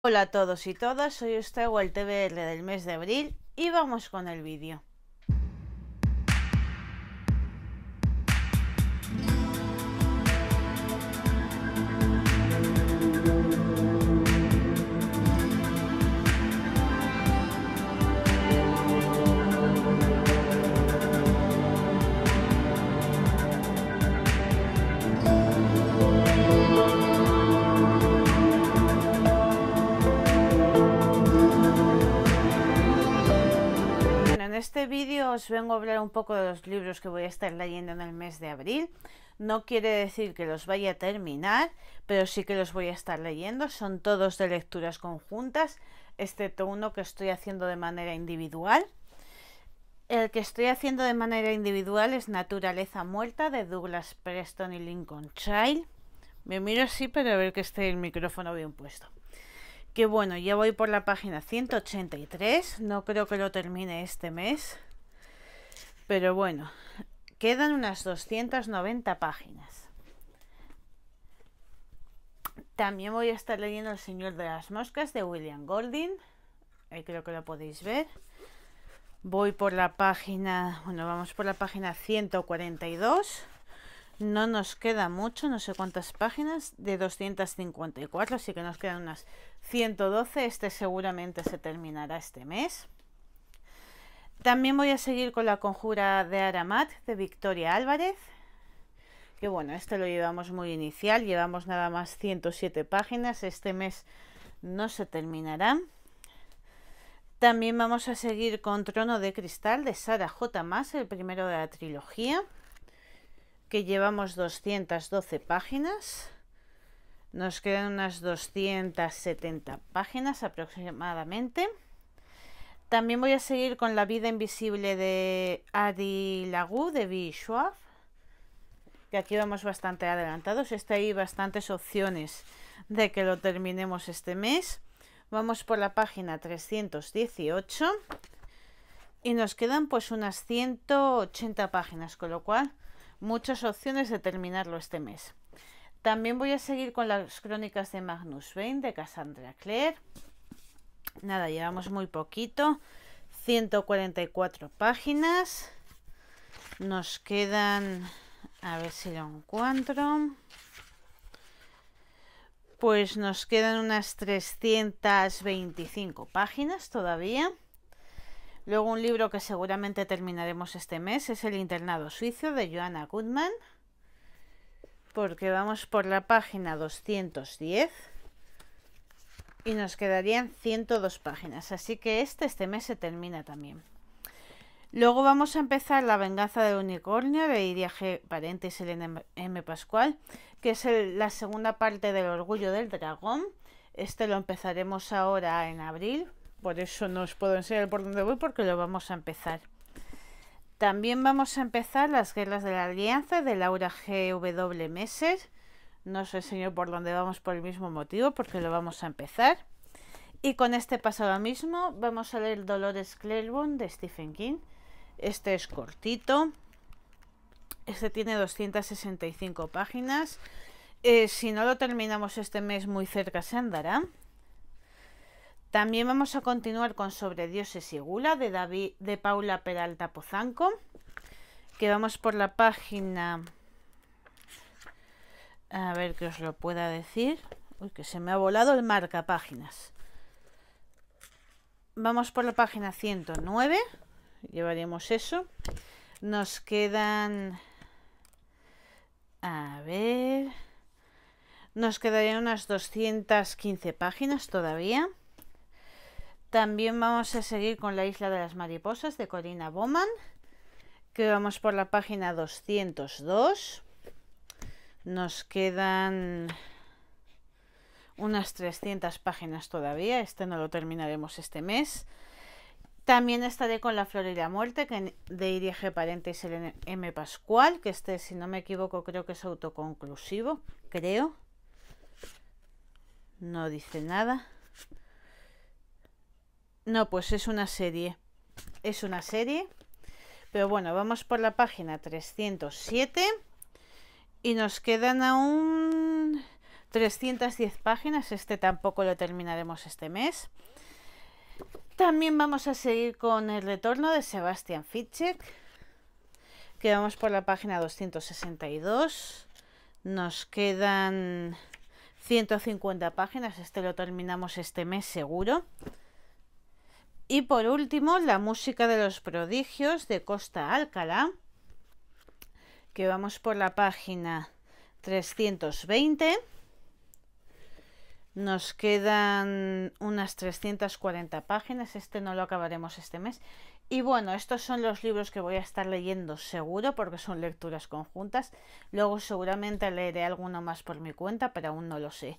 Hola a todos y todas, soy Ostawa, el TBR del mes de abril y vamos con el vídeo. este vídeo os vengo a hablar un poco de los libros que voy a estar leyendo en el mes de abril. No quiere decir que los vaya a terminar, pero sí que los voy a estar leyendo. Son todos de lecturas conjuntas, excepto este uno que estoy haciendo de manera individual. El que estoy haciendo de manera individual es Naturaleza Muerta de Douglas Preston y Lincoln Child. Me miro así para ver que esté el micrófono bien puesto que bueno, ya voy por la página 183, no creo que lo termine este mes, pero bueno, quedan unas 290 páginas. También voy a estar leyendo El Señor de las Moscas de William Golding, ahí creo que lo podéis ver. Voy por la página, bueno, vamos por la página 142. No nos queda mucho, no sé cuántas páginas, de 254, así que nos quedan unas 112. Este seguramente se terminará este mes. También voy a seguir con la conjura de Aramat de Victoria Álvarez. Que bueno, este lo llevamos muy inicial, llevamos nada más 107 páginas. Este mes no se terminará. También vamos a seguir con Trono de Cristal de Sara J. Más, el primero de la trilogía que llevamos 212 páginas. Nos quedan unas 270 páginas aproximadamente. También voy a seguir con La vida invisible de Adi Lagu de B. Que aquí vamos bastante adelantados. Está ahí bastantes opciones de que lo terminemos este mes. Vamos por la página 318. Y nos quedan pues unas 180 páginas, con lo cual muchas opciones de terminarlo este mes. También voy a seguir con las crónicas de Magnus Vein de Cassandra Clare. Nada, llevamos muy poquito, 144 páginas. Nos quedan, a ver si lo encuentro. Pues nos quedan unas 325 páginas todavía. Luego un libro que seguramente terminaremos este mes es El internado suizo de Joanna Goodman, porque vamos por la página 210 y nos quedarían 102 páginas, así que este este mes se termina también. Luego vamos a empezar La venganza del unicornio de Iria G. Parente y M. Pascual, que es la segunda parte del Orgullo del Dragón. Este lo empezaremos ahora en abril, por eso no os puedo enseñar por dónde voy porque lo vamos a empezar. También vamos a empezar las guerras de la alianza de Laura G.W. Messer. No os enseño por dónde vamos por el mismo motivo porque lo vamos a empezar. Y con este pasado mismo vamos a leer Dolores Claiborne de Stephen King. Este es cortito. Este tiene 265 páginas. Eh, si no lo terminamos este mes muy cerca se andará. También vamos a continuar con Sobre Dioses y Gula de, David, de Paula Peralta Pozanco, que vamos por la página... A ver que os lo pueda decir. Uy, que se me ha volado el marca páginas. Vamos por la página 109. Llevaremos eso. Nos quedan... A ver... Nos quedarían unas 215 páginas todavía. También vamos a seguir con la isla de las mariposas de Corina Bowman, que vamos por la página 202. Nos quedan unas 300 páginas todavía, este no lo terminaremos este mes. También estaré con La Flor y la Muerte que de Iria G. Parente y M. Pascual, que este, si no me equivoco, creo que es autoconclusivo, creo. No dice nada. No, pues es una serie. Es una serie. Pero bueno, vamos por la página 307. Y nos quedan aún 310 páginas. Este tampoco lo terminaremos este mes. También vamos a seguir con el retorno de Sebastian Fitchek. Que vamos por la página 262. Nos quedan 150 páginas. Este lo terminamos este mes seguro. Y por último, la música de los prodigios de Costa Alcalá, que vamos por la página 320. Nos quedan unas 340 páginas, este no lo acabaremos este mes. Y bueno, estos son los libros que voy a estar leyendo seguro, porque son lecturas conjuntas. Luego seguramente leeré alguno más por mi cuenta, pero aún no lo sé.